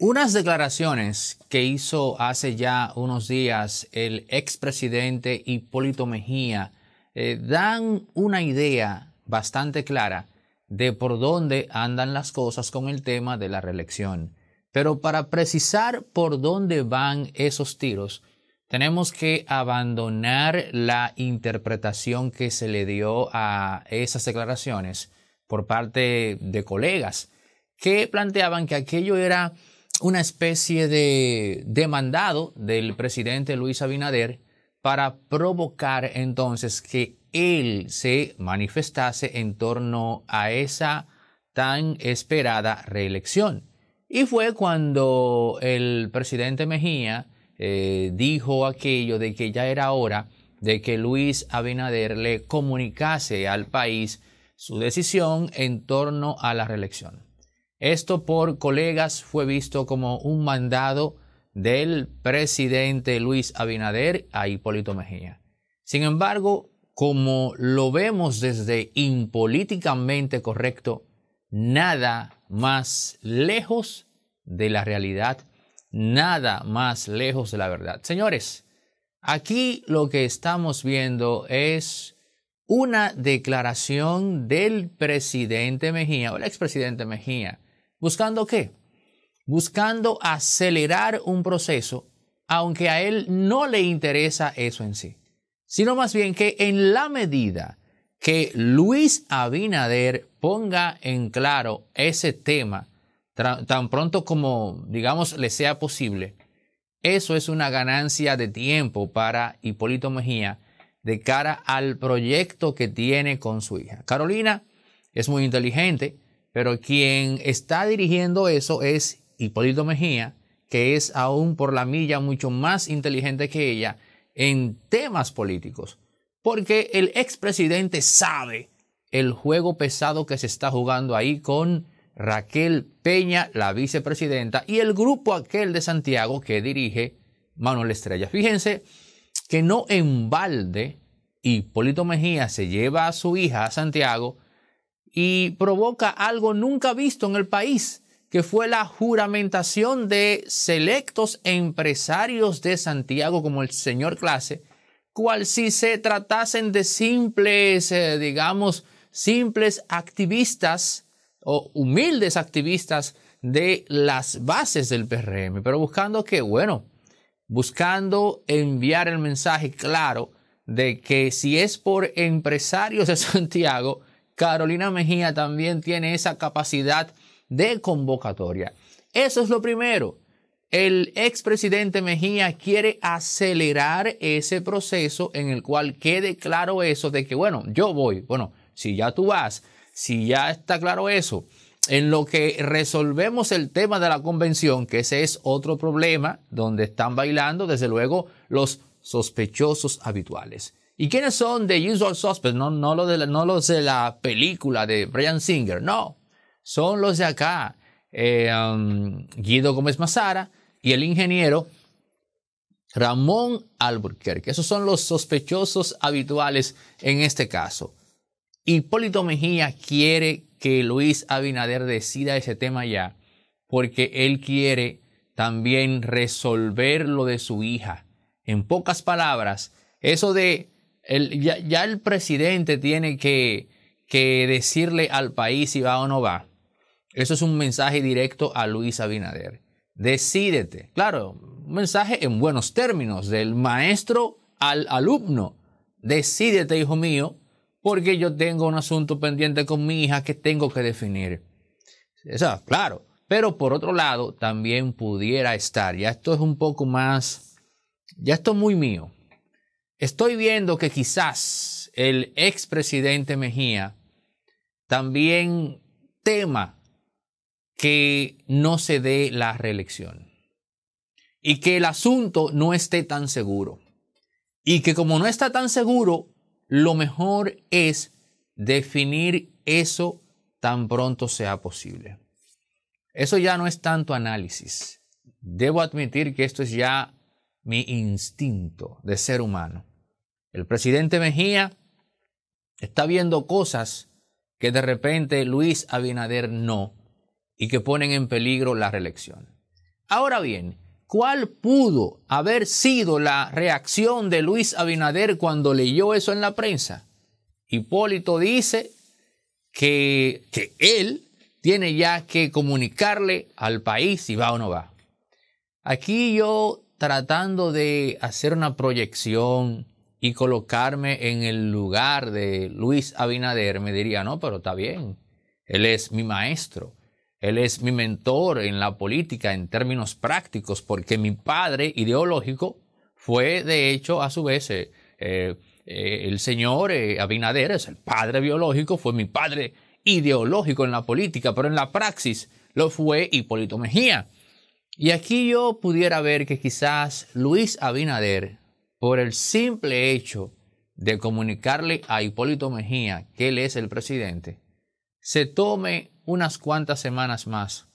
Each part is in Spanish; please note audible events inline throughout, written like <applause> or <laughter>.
Unas declaraciones que hizo hace ya unos días el expresidente Hipólito Mejía eh, dan una idea bastante clara de por dónde andan las cosas con el tema de la reelección. Pero para precisar por dónde van esos tiros, tenemos que abandonar la interpretación que se le dio a esas declaraciones por parte de colegas que planteaban que aquello era una especie de demandado del presidente Luis Abinader para provocar entonces que él se manifestase en torno a esa tan esperada reelección. Y fue cuando el presidente Mejía eh, dijo aquello de que ya era hora de que Luis Abinader le comunicase al país su decisión en torno a la reelección. Esto por colegas fue visto como un mandado del presidente Luis Abinader a Hipólito Mejía. Sin embargo, como lo vemos desde impolíticamente correcto, nada más lejos de la realidad, nada más lejos de la verdad. Señores, aquí lo que estamos viendo es una declaración del presidente Mejía, o el expresidente Mejía, ¿Buscando qué? Buscando acelerar un proceso, aunque a él no le interesa eso en sí, sino más bien que en la medida que Luis Abinader ponga en claro ese tema, tan pronto como, digamos, le sea posible, eso es una ganancia de tiempo para Hipólito Mejía de cara al proyecto que tiene con su hija. Carolina es muy inteligente, pero quien está dirigiendo eso es Hipólito Mejía, que es aún por la milla mucho más inteligente que ella en temas políticos, porque el expresidente sabe el juego pesado que se está jugando ahí con Raquel Peña, la vicepresidenta, y el grupo aquel de Santiago que dirige Manuel Estrella. Fíjense que no en balde Hipólito Mejía se lleva a su hija a Santiago y provoca algo nunca visto en el país, que fue la juramentación de selectos empresarios de Santiago como el señor clase, cual si se tratasen de simples, eh, digamos, simples activistas o humildes activistas de las bases del PRM, pero buscando que, bueno, buscando enviar el mensaje claro de que si es por empresarios de <laughs> Santiago, Carolina Mejía también tiene esa capacidad de convocatoria. Eso es lo primero. El expresidente Mejía quiere acelerar ese proceso en el cual quede claro eso de que, bueno, yo voy, bueno, si ya tú vas, si ya está claro eso, en lo que resolvemos el tema de la convención, que ese es otro problema donde están bailando, desde luego, los sospechosos habituales. ¿Y quiénes son The Usual Suspects? No, no, los de la, no los de la película de Brian Singer, no. Son los de acá. Eh, um, Guido Gómez Mazara y el ingeniero Ramón Alburquerque. Esos son los sospechosos habituales en este caso. Hipólito Mejía quiere que Luis Abinader decida ese tema ya, porque él quiere también resolver lo de su hija. En pocas palabras, eso de ya, el presidente tiene que, decirle al país si va o no va. Eso es un mensaje directo a Luis Abinader. Decídete. Claro, un mensaje en buenos términos del maestro al alumno. Decídete, hijo mío, porque yo tengo un asunto pendiente con mi hija que tengo que definir. Eso, claro. Pero por otro lado, también pudiera estar, ya esto es un poco más, ya esto es muy mío, Estoy viendo que quizás el expresidente Mejía también tema que no se dé la reelección y que el asunto no esté tan seguro y que como no está tan seguro, lo mejor es definir eso tan pronto sea posible. Eso ya no es tanto análisis. Debo admitir que esto es ya mi instinto de ser humano. El presidente Mejía está viendo cosas que de repente Luis Abinader no y que ponen en peligro la reelección. Ahora bien, ¿cuál pudo haber sido la reacción de Luis Abinader cuando leyó eso en la prensa? Hipólito dice que, que él tiene ya que comunicarle al país si va o no va. Aquí yo tratando de hacer una proyección, y colocarme en el lugar de Luis Abinader, me diría, no, pero está bien, él es mi maestro, él es mi mentor en la política en términos prácticos, porque mi padre ideológico fue, de hecho, a su vez, eh, eh, eh, el señor Abinader es el padre biológico, fue mi padre ideológico en la política, pero en la praxis lo fue Hipólito Mejía. Y aquí yo pudiera ver que quizás Luis Abinader por el simple hecho de comunicarle a Hipólito Mejía que él es el presidente, se tome unas cuantas semanas más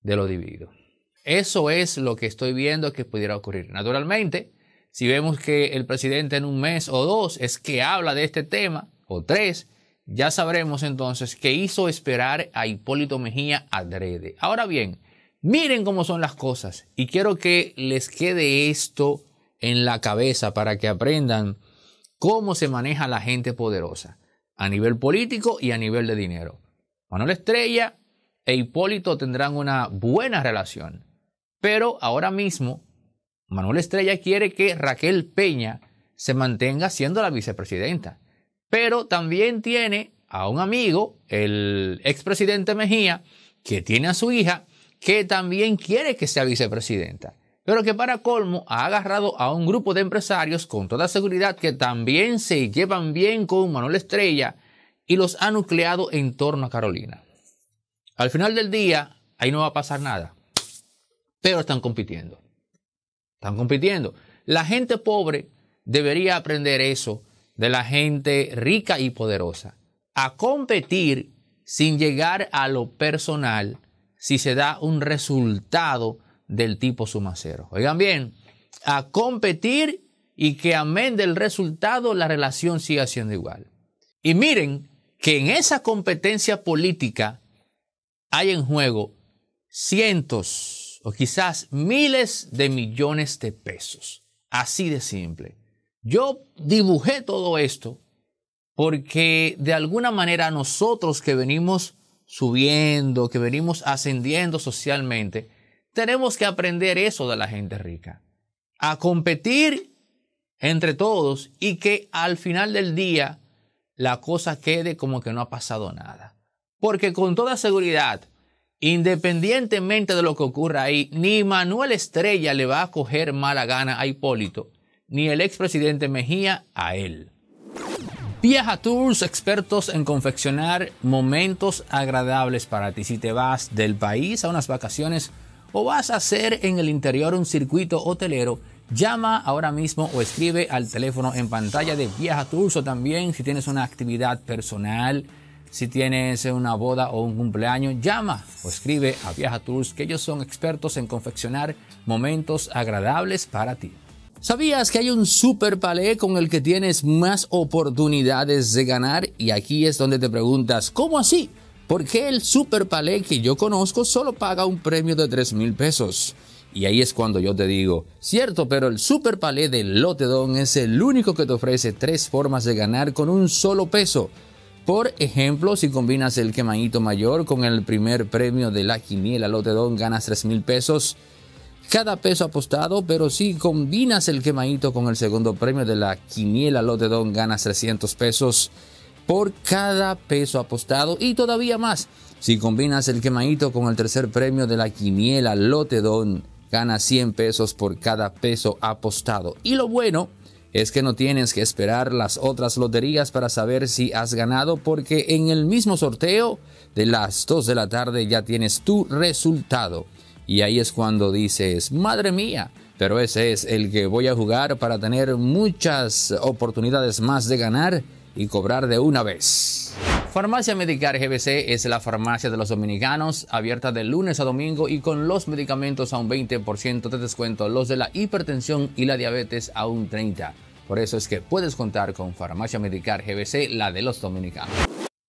de lo dividido. Eso es lo que estoy viendo que pudiera ocurrir. Naturalmente, si vemos que el presidente en un mes o dos es que habla de este tema, o tres, ya sabremos entonces que hizo esperar a Hipólito Mejía adrede. Ahora bien, miren cómo son las cosas y quiero que les quede esto en la cabeza para que aprendan cómo se maneja la gente poderosa a nivel político y a nivel de dinero. Manuel Estrella e Hipólito tendrán una buena relación, pero ahora mismo Manuel Estrella quiere que Raquel Peña se mantenga siendo la vicepresidenta, pero también tiene a un amigo, el expresidente Mejía, que tiene a su hija, que también quiere que sea vicepresidenta pero que para colmo ha agarrado a un grupo de empresarios con toda seguridad que también se llevan bien con Manuel Estrella y los ha nucleado en torno a Carolina. Al final del día, ahí no va a pasar nada, pero están compitiendo. Están compitiendo. La gente pobre debería aprender eso de la gente rica y poderosa, a competir sin llegar a lo personal si se da un resultado del tipo sumacero. Oigan bien, a competir y que amén del resultado la relación siga siendo igual. Y miren que en esa competencia política hay en juego cientos o quizás miles de millones de pesos. Así de simple. Yo dibujé todo esto porque de alguna manera nosotros que venimos subiendo, que venimos ascendiendo socialmente, tenemos que aprender eso de la gente rica, a competir entre todos y que al final del día la cosa quede como que no ha pasado nada. Porque con toda seguridad, independientemente de lo que ocurra ahí, ni Manuel Estrella le va a coger mala gana a Hipólito, ni el expresidente Mejía a él. Viaja Tours, expertos en confeccionar momentos agradables para ti. Si te vas del país a unas vacaciones o vas a hacer en el interior un circuito hotelero, llama ahora mismo o escribe al teléfono en pantalla de Viaja Tours o también si tienes una actividad personal, si tienes una boda o un cumpleaños, llama o escribe a Viaja Tours que ellos son expertos en confeccionar momentos agradables para ti. ¿Sabías que hay un super palé con el que tienes más oportunidades de ganar? Y aquí es donde te preguntas, ¿cómo así? porque el super palé que yo conozco solo paga un premio de 3 mil pesos. Y ahí es cuando yo te digo, cierto, pero el Super Palé de Lotedon es el único que te ofrece tres formas de ganar con un solo peso. Por ejemplo, si combinas el quemadito mayor con el primer premio de la quiniela Lotedon, ganas 3 mil pesos cada peso apostado, pero si combinas el quemadito con el segundo premio de la quiniela Lotedon, ganas 300 pesos por cada peso apostado y todavía más si combinas el quemadito con el tercer premio de la quiniela Lotedón. Gana 100 pesos por cada peso apostado. Y lo bueno es que no tienes que esperar las otras loterías para saber si has ganado porque en el mismo sorteo de las 2 de la tarde ya tienes tu resultado. Y ahí es cuando dices, madre mía, pero ese es el que voy a jugar para tener muchas oportunidades más de ganar y cobrar de una vez. Farmacia Medicar GBC es la farmacia de los dominicanos, abierta de lunes a domingo y con los medicamentos a un 20% de descuento, los de la hipertensión y la diabetes a un 30%. Por eso es que puedes contar con Farmacia Medicar GBC, la de los dominicanos.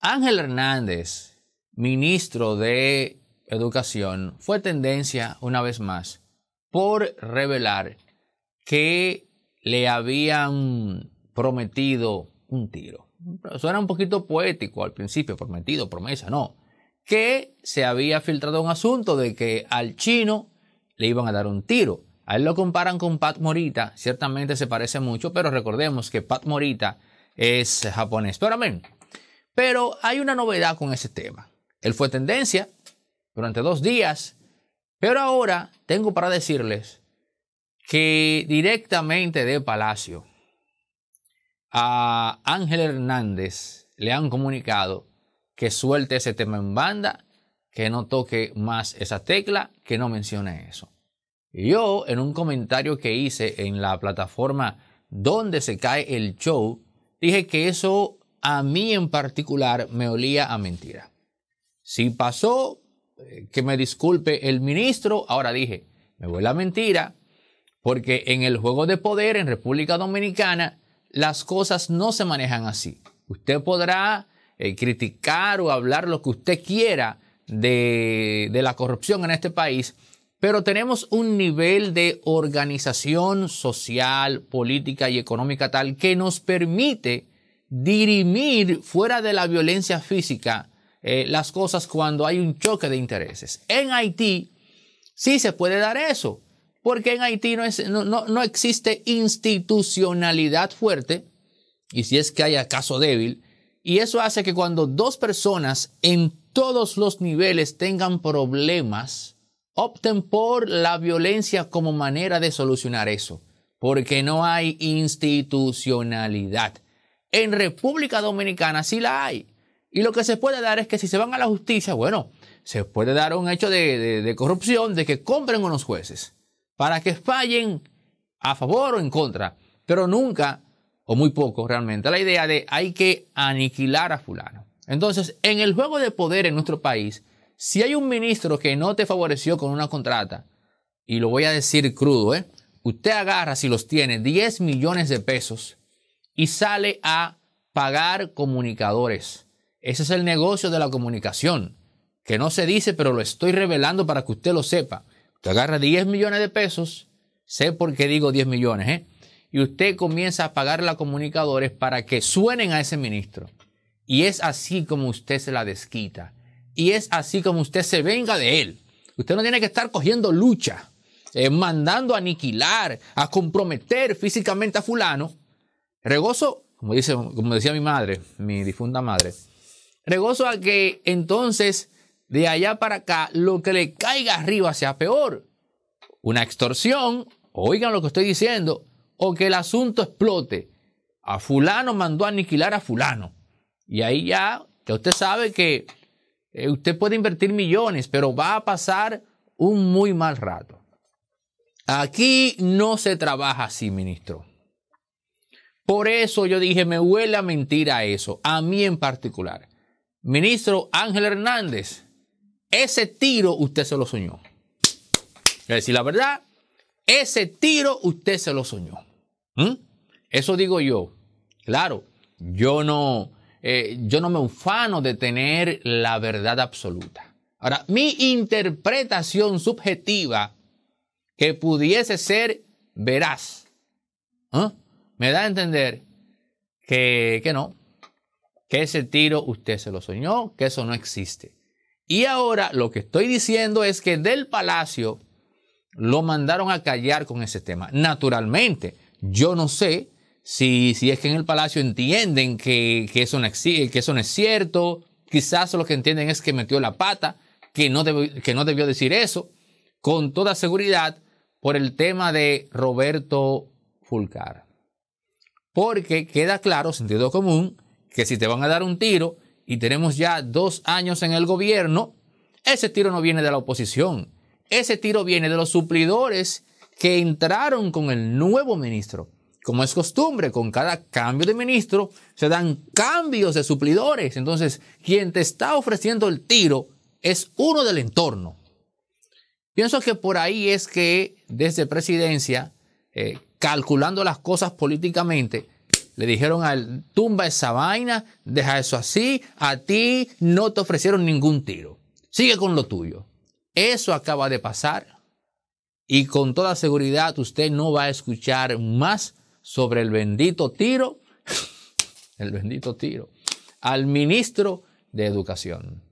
Ángel Hernández, ministro de Educación, fue tendencia una vez más por revelar que le habían prometido un tiro. Suena un poquito poético al principio, prometido, promesa, no. Que se había filtrado un asunto de que al chino le iban a dar un tiro. A él lo comparan con Pat Morita, ciertamente se parece mucho, pero recordemos que Pat Morita es japonés. Pero amén. Pero hay una novedad con ese tema. Él fue tendencia durante dos días, pero ahora tengo para decirles que directamente de Palacio, a Ángel Hernández le han comunicado que suelte ese tema en banda, que no toque más esa tecla, que no mencione eso. Yo, en un comentario que hice en la plataforma donde se cae el show, dije que eso a mí en particular me olía a mentira. Si pasó, eh, que me disculpe el ministro, ahora dije, me voy a mentira, porque en el juego de poder en República Dominicana, las cosas no se manejan así. Usted podrá eh, criticar o hablar lo que usted quiera de, la corrupción en este país, pero tenemos un nivel de organización social, política y económica tal que nos permite dirimir fuera de la violencia física eh, las cosas cuando hay un choque de intereses. En Haití sí se puede dar eso porque en Haití no, existe institucionalidad fuerte, y si es que haya caso débil, y eso hace que cuando dos personas en todos los niveles tengan problemas, opten por la violencia como manera de solucionar eso, porque no hay institucionalidad. En República Dominicana sí la hay. Y lo que se puede dar es que si se van a la justicia, bueno, se puede dar un hecho de corrupción, de que compren unos jueces para que fallen a favor o en contra, pero nunca, o muy poco realmente, la idea de hay que aniquilar a fulano. Entonces, en el juego de poder en nuestro país, si hay un ministro que no te favoreció con una contrata, y lo voy a decir crudo, ¿eh? usted agarra, si los tiene, 10 millones de pesos y sale a pagar comunicadores. Ese es el negocio de la comunicación, que no se dice, pero lo estoy revelando para que usted lo sepa. Usted agarra 10 millones de pesos, sé por qué digo 10 millones, ¿eh? y usted comienza a pagar a comunicadores para que suenen a ese ministro. Y es así como usted se la desquita. Y es así como usted se venga de él. Usted no tiene que estar cogiendo lucha, eh, mandando a aniquilar, a comprometer físicamente a fulano. Regozo, como, dice, como decía mi madre, mi difunta madre, regozo a que entonces de allá para acá, lo que le caiga arriba sea peor. Una extorsión, oigan lo que estoy diciendo, o que el asunto explote. A fulano mandó a aniquilar a fulano. Y ahí ya, ya usted sabe que eh, usted puede invertir millones, pero va a pasar un muy mal rato. Aquí no se trabaja así, ministro. Por eso yo dije, me huele a mentira eso, a mí en particular. Ministro Ángel Hernández, ese tiro usted se lo soñó. Es decir, la verdad, ese tiro usted se lo soñó. ¿Mm? Eso digo yo. Claro, yo no, eh, yo no me ufano de tener la verdad absoluta. Ahora, mi interpretación subjetiva que pudiese ser veraz, ¿eh? me da a entender que no, que ese tiro usted se lo soñó, que eso no existe. Y ahora lo que estoy diciendo es que del palacio lo mandaron a callar con ese tema. Naturalmente, yo no sé si, si es que en el palacio entienden que, eso no que eso es cierto. Quizás lo que entienden es que metió la pata, que no, que no debió decir eso. Con toda seguridad, por el tema de Roberto Fulcar. Porque queda claro, sentido común, que si te van a dar un tiro, y tenemos ya dos años en el gobierno, ese tiro no viene de la oposición, ese tiro viene de los suplidores que entraron con el nuevo ministro. Como es costumbre, con cada cambio de ministro se dan cambios de suplidores. Entonces, quien te está ofreciendo el tiro es uno del entorno. Pienso que por ahí es que desde presidencia, eh, calculando las cosas políticamente, le dijeron al tumba esa vaina, deja eso así, a ti no te ofrecieron ningún tiro. Sigue con lo tuyo. Eso acaba de pasar y con toda seguridad usted no va a escuchar más sobre el bendito tiro, <laughs> el bendito tiro, al ministro de Educación.